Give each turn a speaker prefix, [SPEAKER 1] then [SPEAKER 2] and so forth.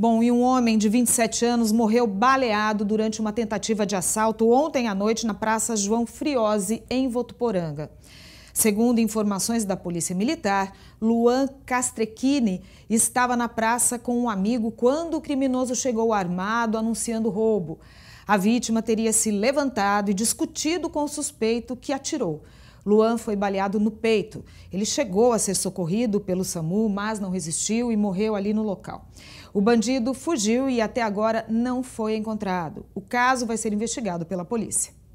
[SPEAKER 1] Bom, e um homem de 27 anos morreu baleado durante uma tentativa de assalto ontem à noite na Praça João Friose, em Votuporanga. Segundo informações da Polícia Militar, Luan Castrequini estava na praça com um amigo quando o criminoso chegou armado anunciando roubo. A vítima teria se levantado e discutido com o suspeito que atirou. Luan foi baleado no peito. Ele chegou a ser socorrido pelo SAMU, mas não resistiu e morreu ali no local. O bandido fugiu e até agora não foi encontrado. O caso vai ser investigado pela polícia.